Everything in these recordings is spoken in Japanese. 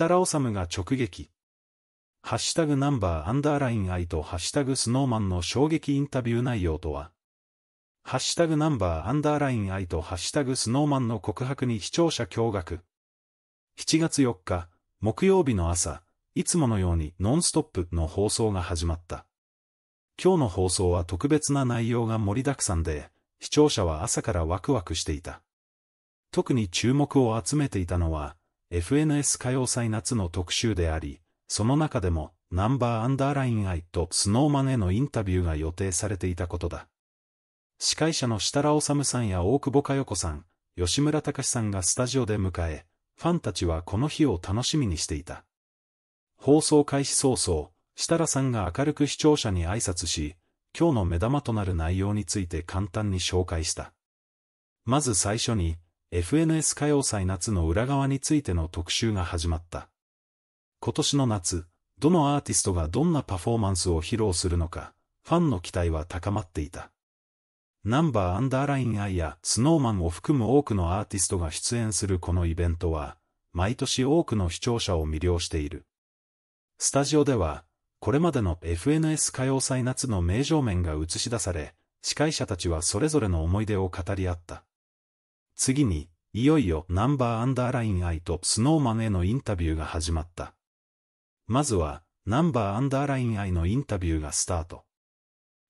設楽治が直撃。ハッシュタグナンバーアンダーライン愛とハッシュタグスノーマンの衝撃インタビュー内容とは、ハッシュタグナンバーアンダーライン愛とハッシュタグスノーマンの告白に視聴者驚愕。7月4日、木曜日の朝、いつものようにノンストップの放送が始まった。今日の放送は特別な内容が盛りだくさんで、視聴者は朝からワクワクしていた。特に注目を集めていたのは、FNS 歌謡祭夏の特集であり、その中でも、ナンバーアンダーライン愛とスノーマンへのインタビューが予定されていたことだ。司会者の設楽治さんや大久保佳代子さん、吉村隆さんがスタジオで迎え、ファンたちはこの日を楽しみにしていた。放送開始早々、設楽さんが明るく視聴者に挨拶し、今日の目玉となる内容について簡単に紹介した。まず最初に、FNS 歌謡祭夏の裏側についての特集が始まった。今年の夏、どのアーティストがどんなパフォーマンスを披露するのか、ファンの期待は高まっていた。ナンバーアンダーラインアイやスノーマンを含む多くのアーティストが出演するこのイベントは、毎年多くの視聴者を魅了している。スタジオでは、これまでの FNS 歌謡祭夏の名場面が映し出され、司会者たちはそれぞれの思い出を語り合った。次に、いよいよナンバーアンダーライン愛とスノーマンへのインタビューが始まった。まずは、ナンバーアンダーライン愛のインタビューがスタート。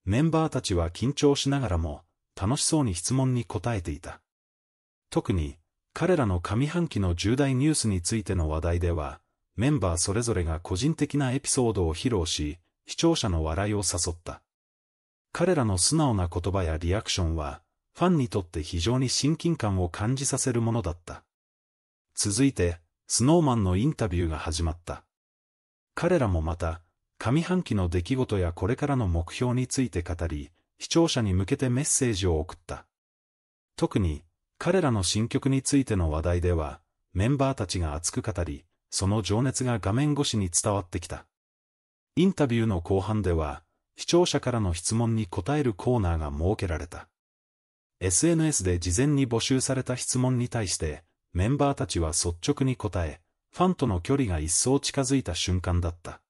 メンバーたちは緊張しながらも、楽しそうに質問に答えていた。特に、彼らの上半期の重大ニュースについての話題では、メンバーそれぞれが個人的なエピソードを披露し、視聴者の笑いを誘った。彼らの素直な言葉やリアクションは、ファンにとって非常に親近感を感じさせるものだった。続いて、スノーマンのインタビューが始まった。彼らもまた、上半期の出来事やこれからの目標について語り、視聴者に向けてメッセージを送った。特に、彼らの新曲についての話題では、メンバーたちが熱く語り、その情熱が画面越しに伝わってきた。インタビューの後半では、視聴者からの質問に答えるコーナーが設けられた。SNS で事前に募集された質問に対して、メンバーたちは率直に答え、ファンとの距離が一層近づいた瞬間だった。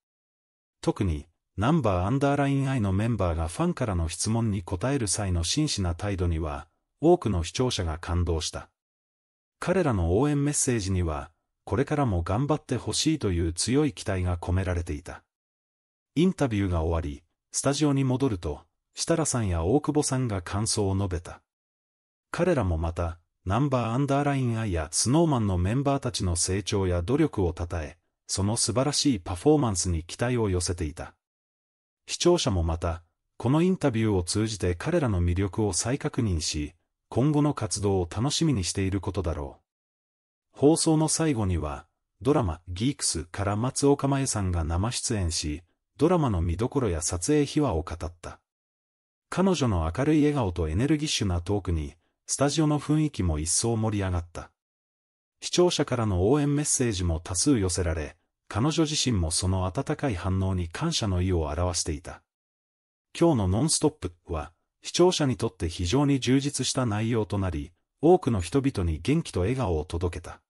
特に、ナンバーアンダーライン I のメンバーがファンからの質問に答える際の真摯な態度には、多くの視聴者が感動した。彼らの応援メッセージには、これからも頑張ってほしいという強い期待が込められていた。インタビューが終わり、スタジオに戻ると、設楽さんや大久保さんが感想を述べた。彼らもまた、ナンバーアンダーラインアイやスノーマンのメンバーたちの成長や努力を称え、その素晴らしいパフォーマンスに期待を寄せていた。視聴者もまた、このインタビューを通じて彼らの魅力を再確認し、今後の活動を楽しみにしていることだろう。放送の最後には、ドラマ、ギークスから松岡真由さんが生出演し、ドラマの見どころや撮影秘話を語った。彼女の明るい笑顔とエネルギッシュなトークに、スタジオの雰囲気も一層盛り上がった。視聴者からの応援メッセージも多数寄せられ、彼女自身もその温かい反応に感謝の意を表していた。今日のノンストップは、視聴者にとって非常に充実した内容となり、多くの人々に元気と笑顔を届けた。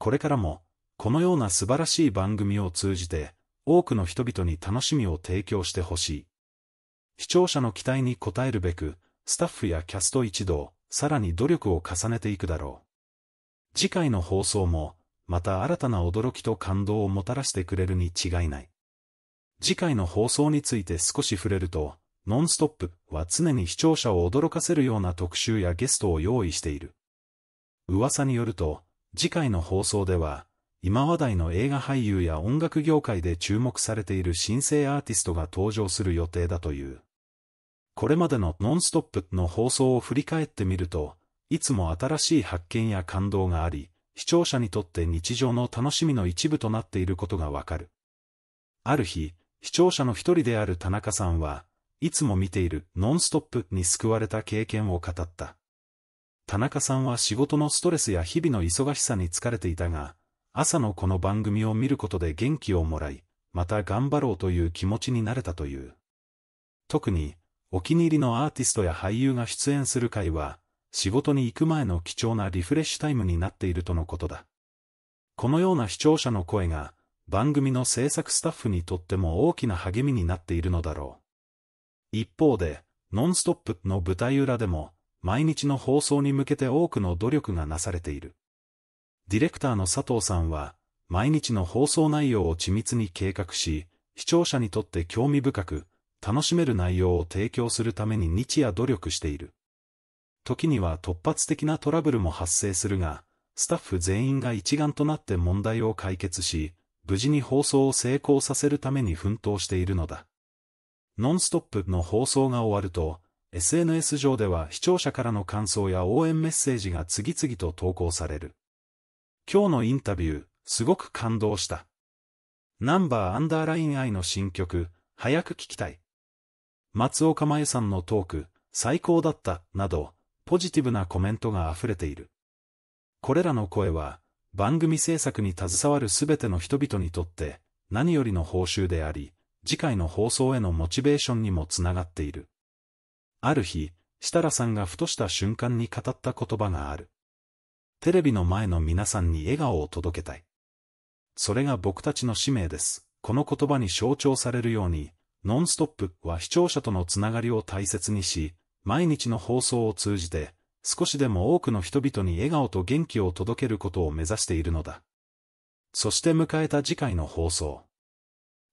これからも、このような素晴らしい番組を通じて、多くの人々に楽しみを提供してほしい。視聴者の期待に応えるべく、スタッフやキャスト一同、さらに努力を重ねていくだろう。次回の放送も、また新たな驚きと感動をもたらしてくれるに違いない。次回の放送について少し触れると、ノンストップは常に視聴者を驚かせるような特集やゲストを用意している。噂によると、次回の放送では、今話題の映画俳優や音楽業界で注目されている新生アーティストが登場する予定だという。これまでのノンストップの放送を振り返ってみると、いつも新しい発見や感動があり、視聴者にとって日常の楽しみの一部となっていることがわかる。ある日、視聴者の一人である田中さんは、いつも見ているノンストップに救われた経験を語った。田中さんは仕事のストレスや日々の忙しさに疲れていたが、朝のこの番組を見ることで元気をもらい、また頑張ろうという気持ちになれたという。特に、お気に入りのアーティストや俳優が出演する回は、仕事に行く前の貴重なリフレッシュタイムになっているとのことだ。このような視聴者の声が、番組の制作スタッフにとっても大きな励みになっているのだろう。一方で、ノンストップの舞台裏でも、毎日の放送に向けて多くの努力がなされている。ディレクターの佐藤さんは、毎日の放送内容を緻密に計画し、視聴者にとって興味深く、楽しめる内容を提供するために日夜努力している。時には突発的なトラブルも発生するが、スタッフ全員が一丸となって問題を解決し、無事に放送を成功させるために奮闘しているのだ。ノンストップの放送が終わると、SNS 上では視聴者からの感想や応援メッセージが次々と投稿される。今日のインタビュー、すごく感動した。ナンバーアンダーライン愛の新曲、早く聴きたい。松岡真由さんのトーク、最高だった、など、ポジティブなコメントが溢れている。これらの声は、番組制作に携わるすべての人々にとって、何よりの報酬であり、次回の放送へのモチベーションにもつながっている。ある日、設楽さんがふとした瞬間に語った言葉がある。テレビの前の皆さんに笑顔を届けたい。それが僕たちの使命です。この言葉に象徴されるように、ノンストップは視聴者とのつながりを大切にし、毎日の放送を通じて、少しでも多くの人々に笑顔と元気を届けることを目指しているのだ。そして迎えた次回の放送。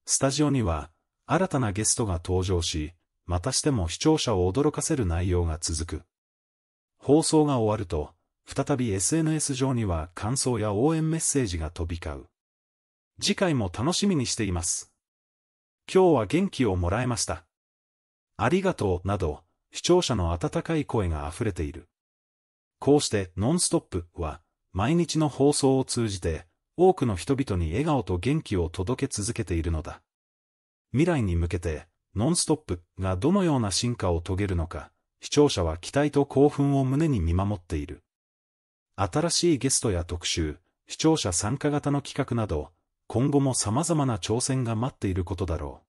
スタジオには、新たなゲストが登場し、またしても視聴者を驚かせる内容が続く。放送が終わると、再び SNS 上には感想や応援メッセージが飛び交う。次回も楽しみにしています。今日は元気をもらえました。ありがとうなど、視聴者の温かい声が溢れている。こうしてノンストップは、毎日の放送を通じて、多くの人々に笑顔と元気を届け続けているのだ。未来に向けて、ノンストップがどのような進化を遂げるのか、視聴者は期待と興奮を胸に見守っている。新しいゲストや特集、視聴者参加型の企画など、今後も様々な挑戦が待っていることだろう。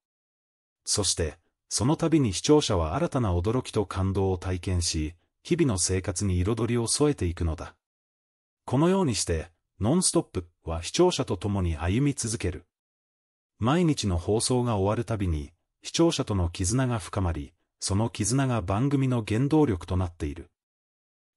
そして、その度に視聴者は新たな驚きと感動を体験し、日々の生活に彩りを添えていくのだ。このようにして、ノンストップは視聴者と共に歩み続ける。毎日の放送が終わるたびに、視聴者との絆が深まり、その絆が番組の原動力となっている。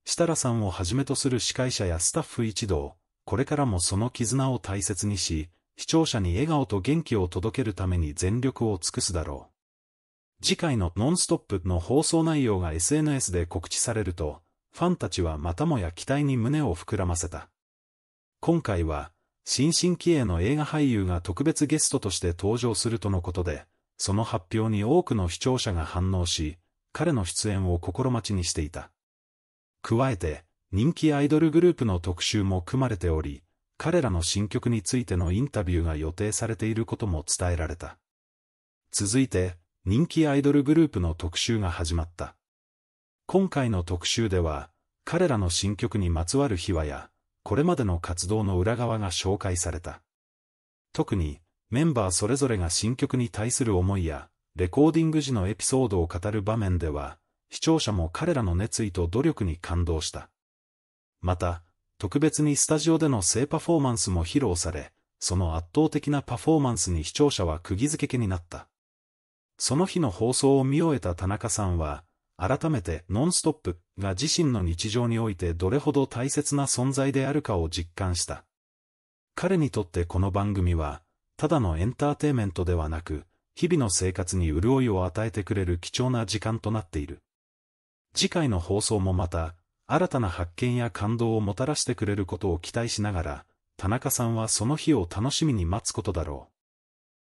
設楽さんをはじめとする司会者やスタッフ一同、これからもその絆を大切にし、視聴者に笑顔と元気を届けるために全力を尽くすだろう。次回のノンストップの放送内容が SNS で告知されると、ファンたちはまたもや期待に胸を膨らませた。今回は、新進気鋭の映画俳優が特別ゲストとして登場するとのことで、その発表に多くの視聴者が反応し、彼の出演を心待ちにしていた。加えて、人気アイドルグループの特集も組まれており、彼らの新曲についてのインタビューが予定されていることも伝えられた。続いて、人気アイドルグループの特集が始まった。今回の特集では、彼らの新曲にまつわる秘話や、これまでの活動の裏側が紹介された。特に、メンバーそれぞれが新曲に対する思いや、レコーディング時のエピソードを語る場面では、視聴者も彼らの熱意と努力に感動した。また、特別にスタジオでの性パフォーマンスも披露され、その圧倒的なパフォーマンスに視聴者は釘付けになった。その日の放送を見終えた田中さんは、改めてノンストップが自身の日常においてどれほど大切な存在であるかを実感した。彼にとってこの番組は、ただのエンターテイメントではなく、日々の生活に潤いを与えてくれる貴重な時間となっている。次回の放送もまた、新たな発見や感動をもたらしてくれることを期待しながら、田中さんはその日を楽しみに待つことだろう。